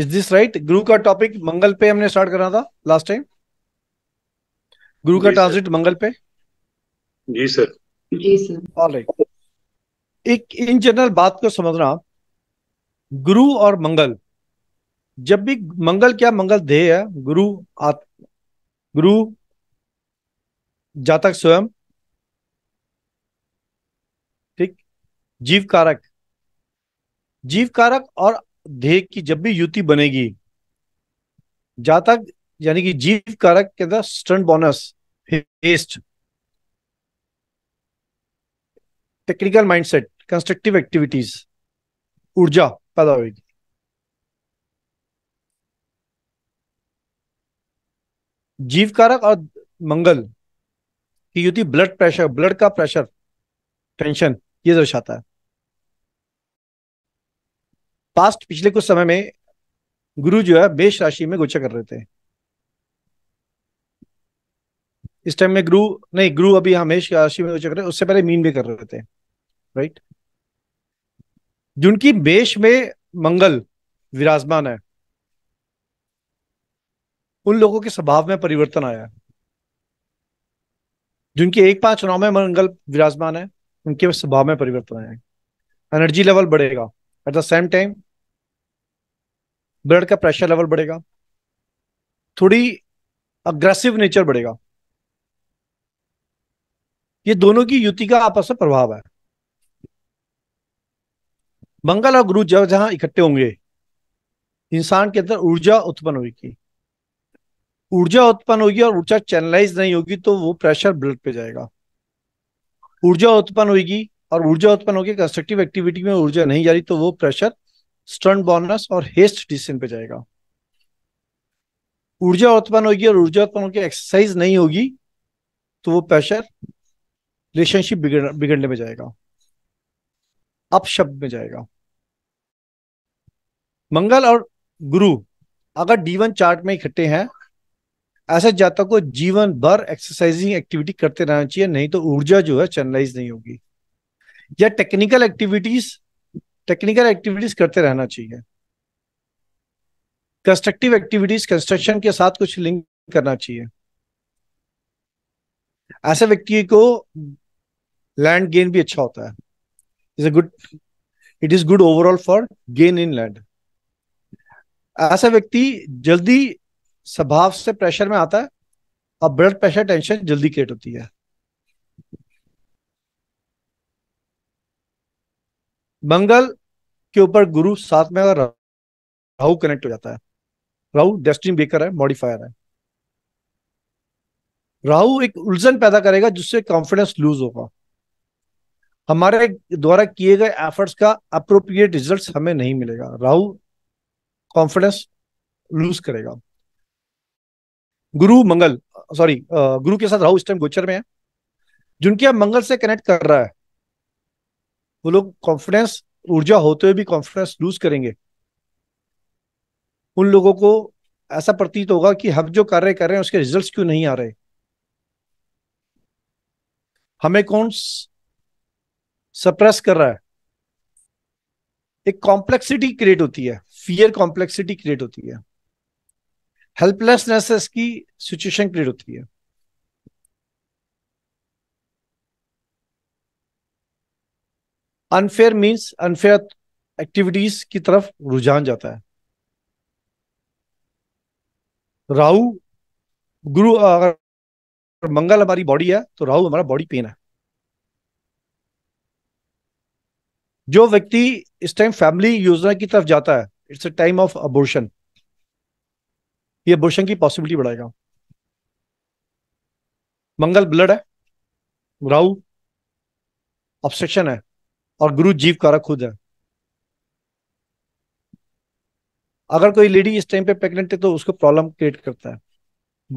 Is this right गुरु का topic मंगल पे हमने स्टार्ट करा था लास्ट टाइम गुरु का ट्रांसिट मंगल पे जी सर जी सर राइट एक इन जनरल बात को समझना गुरु और मंगल जब भी मंगल क्या मंगल ध्येय है गुरु आत, गुरु जातक स्वयं ठीक जीव कारक जीव कारक और देख की जब भी युति बनेगी तक यानी कि जीव कारक के अंदर stunt bonus fest technical mindset constructive activities ऊर्जा पैदा होगी जीव कारक और मंगल की युति ब्लड प्रेशर ब्लड का प्रेशर टेंशन ये दर्शाता है पास्ट पिछले कुछ समय में गुरु जो है मेष राशि में गोचर कर रहे थे इस टाइम में गुरु नहीं गुरु अभी हमेश राशि में गोचर कर रहे उससे पहले मीन में कर रहे थे राइट जिनकी मेष में मंगल विराजमान है उन लोगों के स्वभाव में परिवर्तन आया जिनके एक पांच नौ में मंगल विराजमान है उनके स्वभाव में परिवर्तन आया एनर्जी लेवल बढ़ेगा at the same time blood का प्रेशर लेवल बढ़ेगा थोड़ी अग्रेसिव नेचर बढ़ेगा ये दोनों की युति का आपस में प्रभाव है मंगल और गुरु जब जहां इकट्ठे होंगे इंसान के अंदर ऊर्जा उत्पन्न होगी ऊर्जा उत्पन्न होगी और ऊर्जा चैनलाइज नहीं होगी तो वो प्रेशर ब्लड पे जाएगा ऊर्जा उत्पन्न होगी और ऊर्जा उत्पन्न होगी कंस्ट्रक्टिव एक्टिविटी में ऊर्जा नहीं जा रही तो वो प्रेशर स्टर्न बोनस और हेस्ट डिसीजन पे जाएगा ऊर्जा उत्पन्न होगी और ऊर्जा उत्पन्न होकर एक्सरसाइज नहीं होगी तो वो प्रेशर रिलेशनशिप बिगड़ने में जाएगा शब्द में जाएगा मंगल और गुरु अगर डीवन चार्ट में इकट्ठे हैं ऐसे जातक को जीवन भर एक्सरसाइजिंग एक्टिविटी करते रहना चाहिए नहीं तो ऊर्जा जो है चैनलाइज नहीं होगी या टेक्निकल एक्टिविटीज टेक्निकल एक्टिविटीज करते रहना चाहिए कंस्ट्रक्टिव एक्टिविटीज कंस्ट्रक्शन के साथ कुछ लिंक करना चाहिए ऐसे व्यक्ति को लैंड गेन भी अच्छा होता है is a good it is good overall for gain in land ऐसा व्यक्ति जल्दी स्वभाव से प्रेशर में आता है और ब्लड प्रेशर टेंशन जल्दी क्रिएट होती है मंगल के ऊपर गुरु साथ में राहु कनेक्ट हो जाता है राहु डेस्टिन बेकर है मॉडिफायर है राहु एक उलझन पैदा करेगा जिससे कॉन्फिडेंस लूज होगा हमारे द्वारा किए गए एफर्ट्स का अप्रोप्रिएट रिजल्ट हमें नहीं मिलेगा राहु कॉन्फिडेंस लूज करेगा गुरु मंगल सॉरी गुरु के साथ राहु इस टाइम गोचर में है जिनके मंगल से कनेक्ट कर रहा है वो लोग कॉन्फिडेंस ऊर्जा होते हुए भी कॉन्फिडेंस लूज करेंगे उन लोगों को ऐसा प्रतीत होगा कि हम जो कार्य कर रहे हैं उसके रिजल्ट्स क्यों नहीं आ रहे हमें कौन सप्रेस कर रहा है एक कॉम्प्लेक्सिटी क्रिएट होती है फियर कॉम्प्लेक्सिटी क्रिएट होती है हेल्पलेसनेस की सिचुएशन क्रिएट होती है अनफेयर मीन्स अनफेयर एक्टिविटीज की तरफ रुझान जाता है राहु गुरु अगर मंगल हमारी बॉडी है तो राहु हमारा बॉडी पेन है जो व्यक्ति इस टाइम फैमिली योजना की तरफ जाता है it's a time of abortion ये अबोर्शन की पॉसिबिलिटी बढ़ाएगा मंगल ब्लड है राहु ऑब्स्ट्रक्शन है और गुरु जीव कारक खुद है अगर कोई लेडी इस टाइम पे प्रेग्नेंट है तो उसको प्रॉब्लम क्रिएट करता है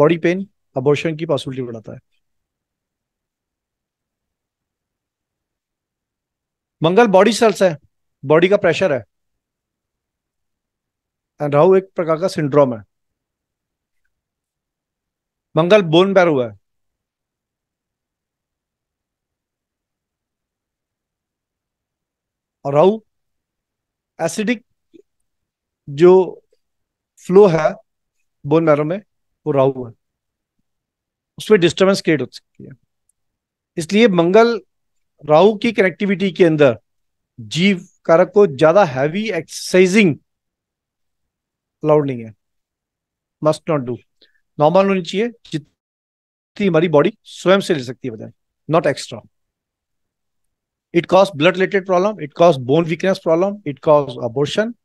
बॉडी पेन अबॉर्शन की पॉसिबिलिटी बढ़ाता है मंगल बॉडी सेल्स है बॉडी का प्रेशर है एंड राहु एक प्रकार का सिंड्रोम है मंगल बोन बैरू है और एसिडिक जो फ्लो है बोन मैरो में वो राहु है उसमें डिस्टर्बेंस क्रिएट हो सकती है इसलिए मंगल राहु की कनेक्टिविटी के अंदर जीव कारक को ज्यादा हैवी एक्सरसाइजिंग अलाउड नहीं है मस्ट नॉट डू नॉर्मल होनी चाहिए जितनी हमारी बॉडी स्वयं से ले सकती है बताए not extra It cause blood related problem. It cause bone weakness problem. It cause abortion.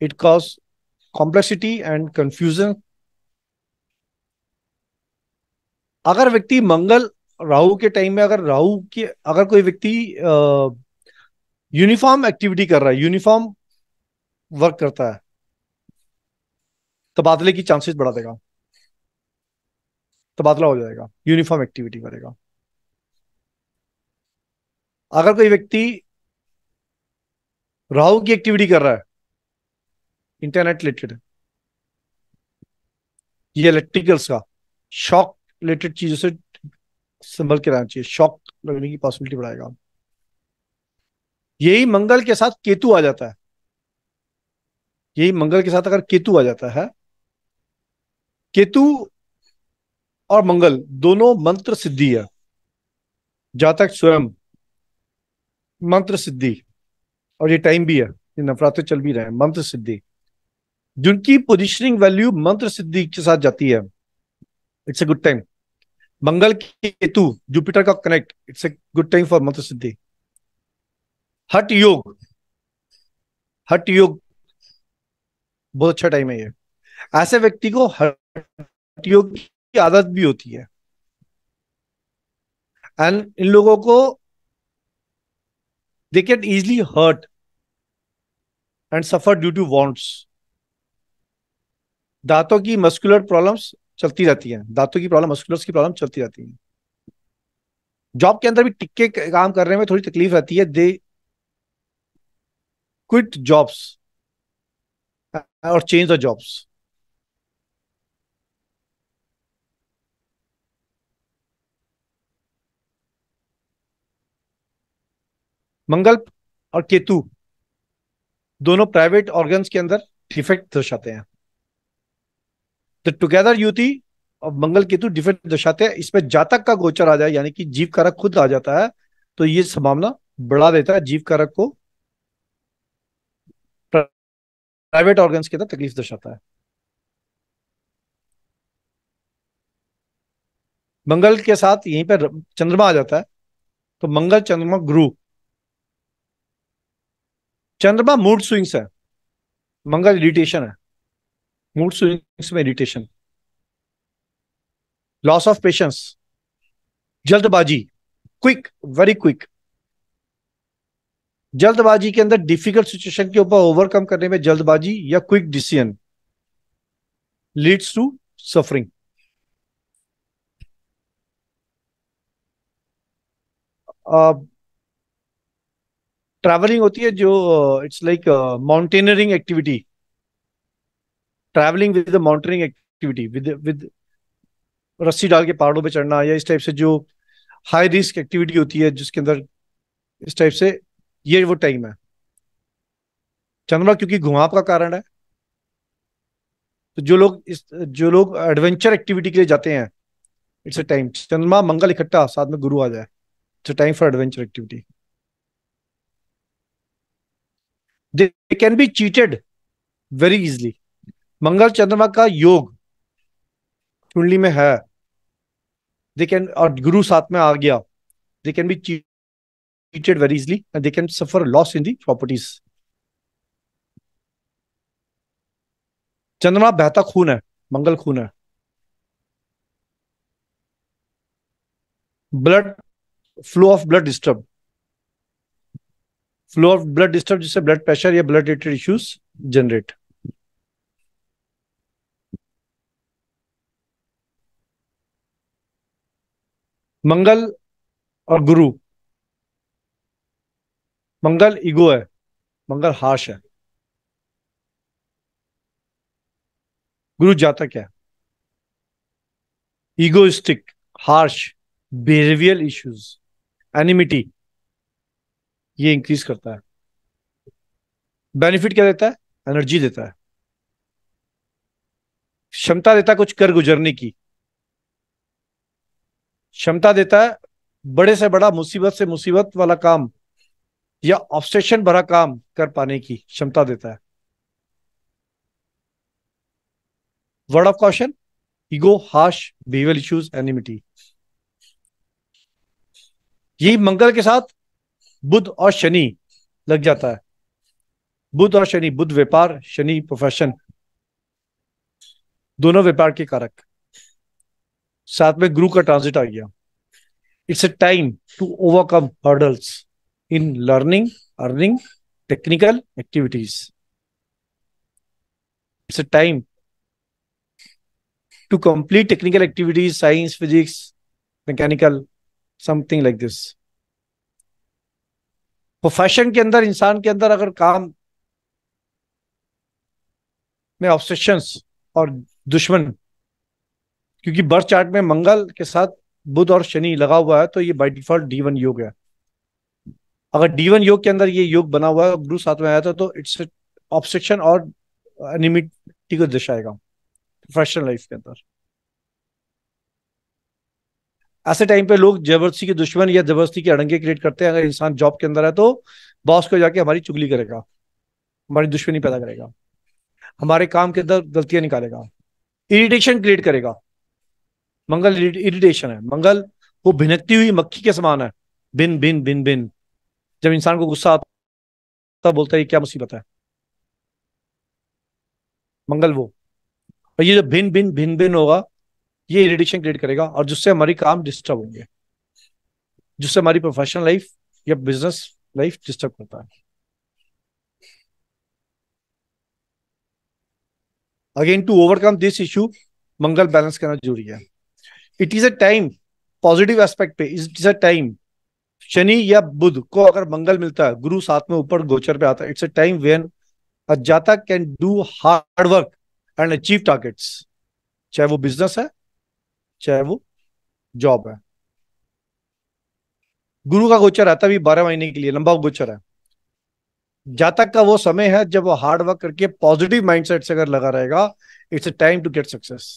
It cause complexity and confusion. अगर व्यक्ति मंगल राहु के टाइम में अगर राहु के अगर कोई व्यक्ति यूनिफॉर्म एक्टिविटी कर रहा है यूनिफॉर्म वर्क करता है तबादले की चांसेस बढ़ा देगा तबादला हो जाएगा यूनिफॉर्म एक्टिविटी करेगा अगर कोई व्यक्ति राहु की एक्टिविटी कर रहा है इंटरनेट रिलेटेड ये इलेक्ट्रिकल्स का शॉक रिलेटेड चीजों से संभल के रहना चाहिए शॉक लगने की पॉसिबिलिटी बढ़ाएगा यही मंगल के साथ केतु आ जाता है यही मंगल के साथ अगर केतु आ जाता है केतु और मंगल दोनों मंत्र सिद्धि है जातक स्वयं मंत्र सिद्धि और ये टाइम भी है ये नवरात्र चल भी रहे हैं मंत्र सिद्धि जिनकी पोजिशनिंग वैल्यू मंत्र सिद्धि के साथ जाती है it's a good time Mangal Ketu Jupiter का connect it's a good time for मंत्र सिद्धि हट योग हट योग बहुत अच्छा टाइम है ये ऐसे व्यक्ति को हट योग की आदत भी होती है एंड इन लोगों को they get easily hurt and suffer due to wounds दांतों की मस्कुलर प्रॉब्लम्स चलती रहती हैं दांतों की प्रॉब्लम मस्कुलर की प्रॉब्लम चलती रहती है जॉब के अंदर भी टिक्के काम करने में थोड़ी तकलीफ रहती है दे क्विट जॉब्स और चेंज द जॉब्स मंगल और केतु दोनों प्राइवेट ऑर्गन्स के अंदर डिफेक्ट दर्शाते हैं द टुगेदर युति और मंगल केतु डिफेक्ट दर्शाते हैं इसमें जातक का गोचर आ जाए यानी कि जीव कारक खुद आ जाता है तो ये संभावना बढ़ा देता है जीव कारक को प्राइवेट ऑर्गन्स के अंदर तकलीफ दर्शाता है मंगल के साथ यहीं पर चंद्रमा आ जाता है तो मंगल चंद्रमा गुरु चंद्रमा मूड स्विंग्स है मंगल इरिटेशन है मूड स्विंग्स में इरिटेशन लॉस ऑफ पेशेंस जल्दबाजी क्विक वेरी क्विक जल्दबाजी के अंदर डिफिकल्ट सिचुएशन के ऊपर ओवरकम करने में जल्दबाजी या quick decision leads to suffering अब ट्रैवलिंग होती है जो it's like mountaineering activity travelling with mountaineering activity with with रस्सी डाल के पहाड़ों पे चढ़ना या इस टाइप से जो हाई रिस्क एक्टिविटी होती है जिसके अंदर इस टाइप से ये वो टाइम है चंद्रमा क्योंकि घुमाव का कारण है तो जो लोग इस जो लोग एडवेंचर एक्टिविटी के लिए जाते हैं इट्स अ टाइम चंद्रमा मंगल इकट्ठा साथ में गुरु आ जाए it's a time for adventure activity they can be cheated very easily Mangal चंद्रमा का योग कुंडली में है दे कैन और गुरु साथ में आ गया they can be cheated very easily and they can suffer loss in the properties चंद्रमा बहता खून है मंगल खून है blood flow of blood disturb flow of blood disturb जिससे ब्लड प्रेशर या blood related issues generate Mangal और गुरु मंगल ईगो है मंगल हार्श है गुरु जाता क्या egoistic harsh behavioural issues enmity ये इंक्रीज करता है बेनिफिट क्या देता है एनर्जी देता है क्षमता देता है कुछ कर गुजरने की क्षमता देता है बड़े से बड़ा मुसीबत से मुसीबत वाला काम या ऑब्सेशन भरा काम कर पाने की क्षमता देता है word of caution ego harsh behaviour issues enmity यही मंगल के साथ बुध और शनि लग जाता है बुध और शनि बुध व्यापार शनि प्रोफेशन दोनों व्यापार के कारक साथ में गुरु का ट्रांजिट आ गया it's a time to overcome hurdles in learning earning technical activities it's a time to complete technical activities science physics mechanical something like this profession के अंदर इंसान के अंदर अगर काम में ऑब्सेशंस और दुश्मन क्योंकि बर्थ चार्ट में मंगल के साथ बुध और शनि लगा हुआ है तो ये बाय डिफॉल्ट डी वन योग है अगर डी वन योग के अंदर ये योग बना हुआ है गुरु साथ में आया था तो इट्स ऑब्सेशन और एनिमिटी को दर्शाएगा प्रोफेशनल लाइफ के अंदर ऐसे टाइम पे लोग जबरदस्ती के दुश्मन या जबरदस्ती के अड़ंगे क्रिएट करते हैं अगर इंसान जॉब के अंदर है तो बॉस को जाके हमारी चुगली करेगा हमारी दुश्मनी पैदा करेगा हमारे काम के अंदर गलतियां निकालेगा इरिटेशन क्रिएट करेगा मंगल इरिटेशन है मंगल वो भिनकती हुई मक्खी के समान है बिन बिन बिन बिन जब इंसान को गुस्सा आता बोलता है क्या मुसीबत है मंगल वो और ये जो भिन भिन भिन भिन होगा ये इरिटेशन क्रिएट करेगा और जिससे हमारी काम डिस्टर्ब होंगे जिससे हमारी प्रोफेशनल लाइफ या बिजनेस लाइफ डिस्टर्ब करता है again to overcome this issue Mangal balance करना जरूरी है it is a time positive aspect पे it is a time Shani या बुध को अगर मंगल मिलता है गुरु साथ में ऊपर गोचर पे आता है it's a time when a जाता can do hard work and achieve targets चाहे वो बिजनेस है चाहे वो जॉब है गुरु का गोचर आता भी बारह महीने के लिए लंबा गोचर है जातक का वो समय है जब वो हार्ड वर्क करके पॉजिटिव माइंडसेट से अगर लगा रहेगा it's a time to get success